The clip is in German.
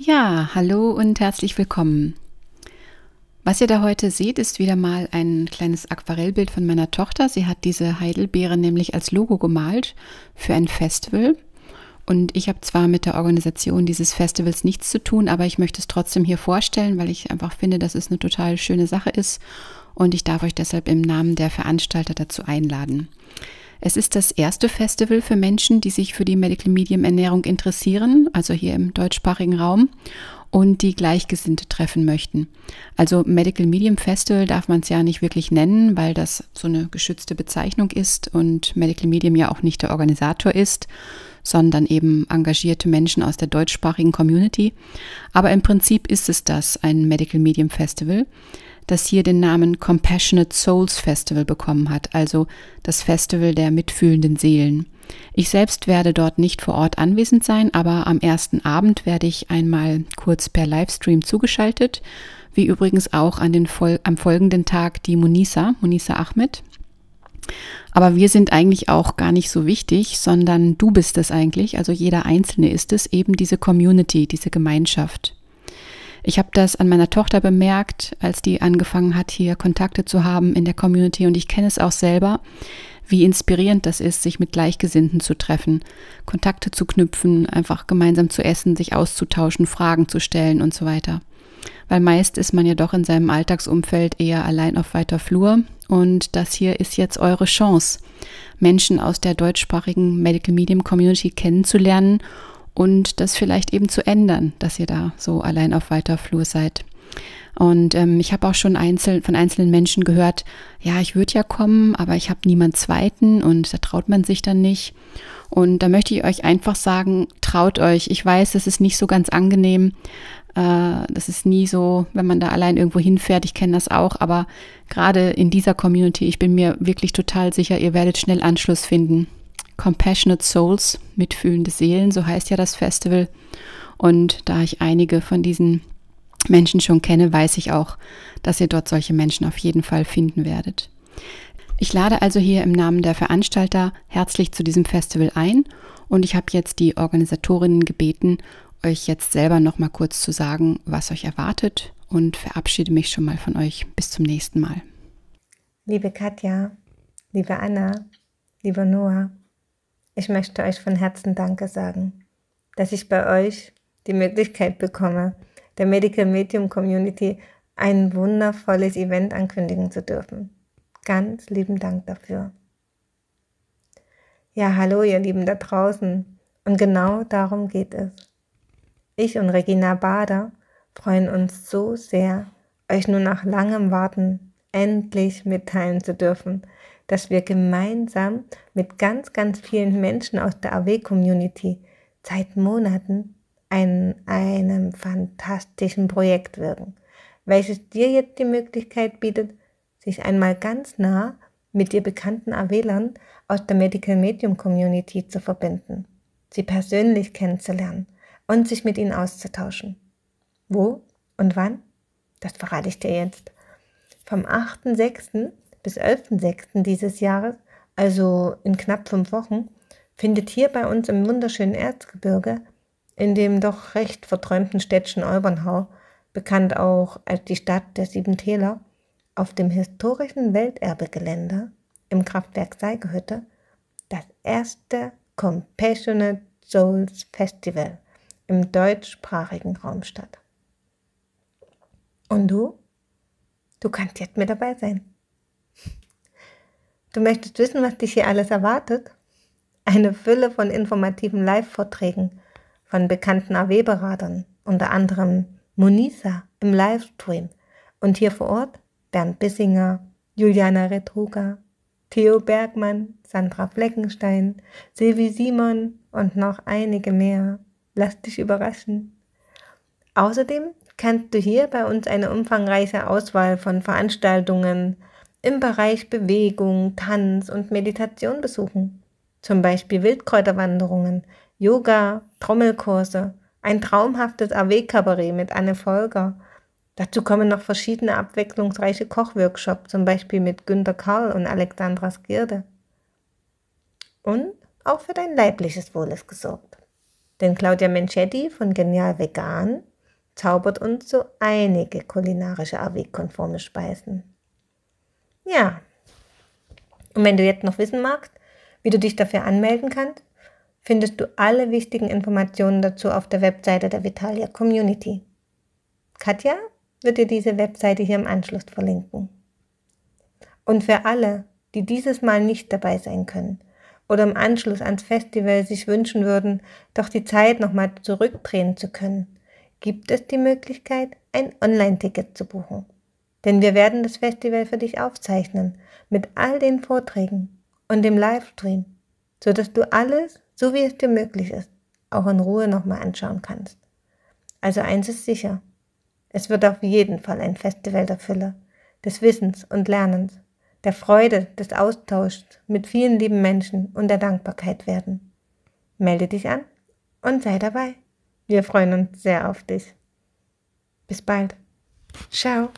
Ja, hallo und herzlich willkommen. Was ihr da heute seht, ist wieder mal ein kleines Aquarellbild von meiner Tochter. Sie hat diese Heidelbeere nämlich als Logo gemalt für ein Festival. Und ich habe zwar mit der Organisation dieses Festivals nichts zu tun, aber ich möchte es trotzdem hier vorstellen, weil ich einfach finde, dass es eine total schöne Sache ist. Und ich darf euch deshalb im Namen der Veranstalter dazu einladen. Es ist das erste Festival für Menschen, die sich für die Medical Medium Ernährung interessieren, also hier im deutschsprachigen Raum, und die Gleichgesinnte treffen möchten. Also Medical Medium Festival darf man es ja nicht wirklich nennen, weil das so eine geschützte Bezeichnung ist und Medical Medium ja auch nicht der Organisator ist, sondern eben engagierte Menschen aus der deutschsprachigen Community. Aber im Prinzip ist es das, ein Medical Medium Festival das hier den Namen Compassionate Souls Festival bekommen hat, also das Festival der mitfühlenden Seelen. Ich selbst werde dort nicht vor Ort anwesend sein, aber am ersten Abend werde ich einmal kurz per Livestream zugeschaltet, wie übrigens auch an den Vol am folgenden Tag die Munisa, Munisa Ahmed. Aber wir sind eigentlich auch gar nicht so wichtig, sondern du bist es eigentlich, also jeder Einzelne ist es, eben diese Community, diese Gemeinschaft. Ich habe das an meiner Tochter bemerkt, als die angefangen hat, hier Kontakte zu haben in der Community und ich kenne es auch selber, wie inspirierend das ist, sich mit Gleichgesinnten zu treffen, Kontakte zu knüpfen, einfach gemeinsam zu essen, sich auszutauschen, Fragen zu stellen und so weiter. Weil meist ist man ja doch in seinem Alltagsumfeld eher allein auf weiter Flur und das hier ist jetzt eure Chance, Menschen aus der deutschsprachigen Medical Medium Community kennenzulernen und das vielleicht eben zu ändern, dass ihr da so allein auf weiter Flur seid. Und ähm, ich habe auch schon einzeln, von einzelnen Menschen gehört, ja, ich würde ja kommen, aber ich habe niemand zweiten und da traut man sich dann nicht. Und da möchte ich euch einfach sagen, traut euch. Ich weiß, es ist nicht so ganz angenehm. Äh, das ist nie so, wenn man da allein irgendwo hinfährt. Ich kenne das auch, aber gerade in dieser Community, ich bin mir wirklich total sicher, ihr werdet schnell Anschluss finden. Compassionate Souls, mitfühlende Seelen, so heißt ja das Festival. Und da ich einige von diesen Menschen schon kenne, weiß ich auch, dass ihr dort solche Menschen auf jeden Fall finden werdet. Ich lade also hier im Namen der Veranstalter herzlich zu diesem Festival ein und ich habe jetzt die Organisatorinnen gebeten, euch jetzt selber noch mal kurz zu sagen, was euch erwartet und verabschiede mich schon mal von euch. Bis zum nächsten Mal. Liebe Katja, liebe Anna, lieber Noah, ich möchte euch von Herzen Danke sagen, dass ich bei euch die Möglichkeit bekomme, der Medical Medium Community ein wundervolles Event ankündigen zu dürfen. Ganz lieben Dank dafür. Ja, hallo ihr Lieben da draußen. Und genau darum geht es. Ich und Regina Bader freuen uns so sehr, euch nun nach langem Warten endlich mitteilen zu dürfen, dass wir gemeinsam mit ganz, ganz vielen Menschen aus der AW-Community seit Monaten an einem fantastischen Projekt wirken, welches dir jetzt die Möglichkeit bietet, sich einmal ganz nah mit dir bekannten AWLern aus der Medical Medium Community zu verbinden, sie persönlich kennenzulernen und sich mit ihnen auszutauschen. Wo und wann? Das verrate ich dir jetzt. Vom 8.6 bis 11.06. dieses Jahres, also in knapp fünf Wochen, findet hier bei uns im wunderschönen Erzgebirge, in dem doch recht verträumten Städtchen Olbernhau, bekannt auch als die Stadt der Sieben Täler, auf dem historischen Welterbegelände im Kraftwerk Seigehütte das erste Compassionate Souls Festival im deutschsprachigen Raum statt. Und du? Du kannst jetzt mit dabei sein. Du möchtest wissen, was dich hier alles erwartet? Eine Fülle von informativen Live-Vorträgen von bekannten AW-Beratern, unter anderem Monisa im Livestream und hier vor Ort Bernd Bissinger, Juliana Retruga, Theo Bergmann, Sandra Fleckenstein, Silvi Simon und noch einige mehr. Lass dich überraschen. Außerdem kannst du hier bei uns eine umfangreiche Auswahl von Veranstaltungen, im Bereich Bewegung, Tanz und Meditation besuchen. Zum Beispiel Wildkräuterwanderungen, Yoga, Trommelkurse, ein traumhaftes AW-Kabarett mit Anne Folger. Dazu kommen noch verschiedene abwechslungsreiche Kochworkshops, zum Beispiel mit Günter Karl und Alexandra Skirde. Und auch für dein leibliches Wohl ist gesorgt. Denn Claudia Menchetti von Genial Vegan zaubert uns so einige kulinarische AW-konforme Speisen. Ja. Und wenn du jetzt noch wissen magst, wie du dich dafür anmelden kannst, findest du alle wichtigen Informationen dazu auf der Webseite der Vitalia Community. Katja wird dir diese Webseite hier im Anschluss verlinken. Und für alle, die dieses Mal nicht dabei sein können oder im Anschluss ans Festival sich wünschen würden, doch die Zeit nochmal zurückdrehen zu können, gibt es die Möglichkeit, ein Online-Ticket zu buchen. Denn wir werden das Festival für dich aufzeichnen, mit all den Vorträgen und dem Livestream, sodass du alles, so wie es dir möglich ist, auch in Ruhe nochmal anschauen kannst. Also eins ist sicher. Es wird auf jeden Fall ein Festival der Fülle, des Wissens und Lernens, der Freude, des Austauschs mit vielen lieben Menschen und der Dankbarkeit werden. Melde dich an und sei dabei. Wir freuen uns sehr auf dich. Bis bald. Ciao.